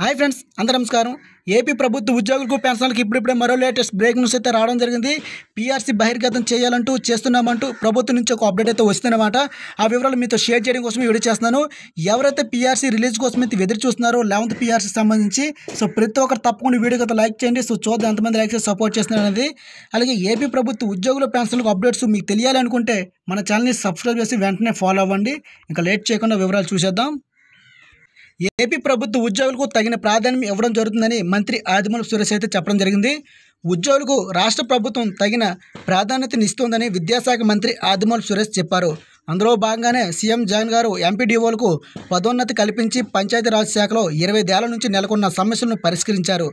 hi friends అందరూ నమస్కారం AP ప్రభుత్వ ఉద్యోగులకు పెన్షన్లకు ఇప్పుడిప్పుడే మరో లేటెస్ట్ బ్రేక్ న్యూస్ అయితే రావడం జరిగింది పీఆర్సీ బహిర్గతం చేయాలంటూ చేస్తున్నామంటూ ప్రభుత్వం నుంచి ఒక అప్డేట్ అయితే వస్తుందన్నమాట ఆ వివరాలు మీతో షేర్ చేయడం కోసం వీడియో చేస్తున్నాను ఎవరైతే పీఆర్సీ రిలీజ్ కోసం అయితే ఎదురు చూస్తున్నారో లెవెంత్ పీఆర్సీ సంబంధించి సో ప్రతి ఒక్కరు తప్పకుండా వీడియో గత లైక్ చేయండి సో చూద్దాం ఎంతమంది లైక్ చేసి సపోర్ట్ చేస్తున్నాను అనేది అలాగే ఏపీ ప్రభుత్వ ఉద్యోగుల పెన్షన్లకు అప్డేట్స్ మీకు తెలియాలనుకుంటే మన ఛానల్ని సబ్స్క్రైబ్ చేసి వెంటనే ఫాలో అవ్వండి ఇంకా లేట్ చేయకుండా వివరాలు చూసేద్దాం ఏపీ ప్రభుత్వ ఉద్యోగులకు తగిన ప్రాధాన్యం ఇవ్వడం జరుగుతుందని మంత్రి ఆదిమూలపు సురేష్ అయితే చెప్పడం జరిగింది ఉద్యోగులకు రాష్ట్ర ప్రభుత్వం తగిన ప్రాధాన్యతనిస్తోందని విద్యాశాఖ మంత్రి ఆదిమూలపు సురేష్ చెప్పారు అందులో భాగంగానే సీఎం జగన్ గారు ఎంపీడీఓలకు పదోన్నతి కల్పించి పంచాయతీరాజ్ శాఖలో ఇరవై దేళ్ల నుంచి నెలకొన్న సమస్యలను పరిష్కరించారు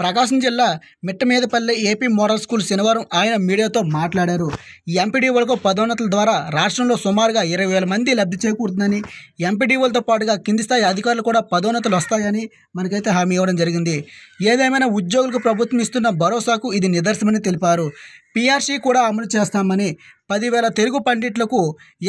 ప్రకాశం జిల్లా మిట్టమీదపల్లి ఏపీ మోడల్ స్కూల్ శనివారం ఆయన మీడియాతో మాట్లాడారు ఎంపీడీఓలకు పదోన్నతుల ద్వారా రాష్ట్రంలో సుమారుగా ఇరవై వేల మంది లబ్ధి చేకూరుతుందని ఎంపీడీఓలతో పాటుగా కింది స్థాయి అధికారులు కూడా పదోన్నతులు వస్తాయని మనకైతే హామీ ఇవ్వడం జరిగింది ఏదేమైనా ఉద్యోగులకు ప్రభుత్వం ఇస్తున్న భరోసాకు ఇది నిదర్శనమని తెలిపారు పీఆర్సీ కూడా అమలు చేస్తామని పదివేల తెలుగు పండిట్లకు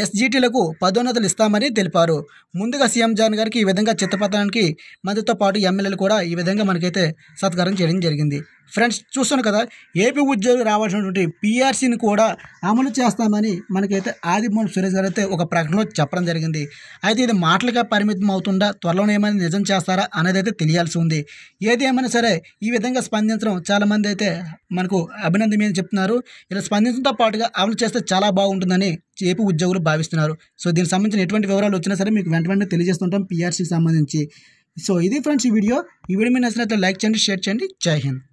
ఎస్జీటీలకు పదోన్నతులు ఇస్తామని తెలిపారు ముందుగా సీఎం జాన్ గారికి ఈ విధంగా చిత్తపత్రానికి మద్దతుతో పాటు ఎమ్మెల్యేలు కూడా ఈ విధంగా మనకైతే సత్కారం చేయడం జరిగింది ఫ్రెండ్స్ చూస్తాను కదా ఏపీ ఉద్యోగులు రావాల్సినటువంటి పీఆర్సీని కూడా అమలు చేస్తామని మనకైతే ఆదిమూలం సురేష్ గారు అయితే ఒక ప్రకటనలో చెప్పడం జరిగింది అయితే ఇది మాటలుగా పరిమితం అవుతుందా త్వరలోనే ఏమైనా నిజం చేస్తారా అనేది అయితే తెలియాల్సి ఉంది ఏది ఏమైనా సరే ఈ విధంగా స్పందించడం చాలామంది అయితే మనకు మీద చెప్తున్నారు ఇలా స్పందించడంతో పాటుగా అమలు చేస్తే చాలా బాగుంటుందని ఏపీ ఉద్యోగులు భావిస్తున్నారు సో దీనికి సంబంధించిన ఎటువంటి వివరాలు వచ్చినా సరే మీకు వెంట వెంటనే తెలియజేస్తుంటాం పీఆర్సీకి సంబంధించి సో ఇది ఫ్రెండ్స్ ఈ వీడియో ఈ వీడియో మీద నచ్చినట్లయితే లైక్ చేయండి షేర్ చేయండి జై హింద్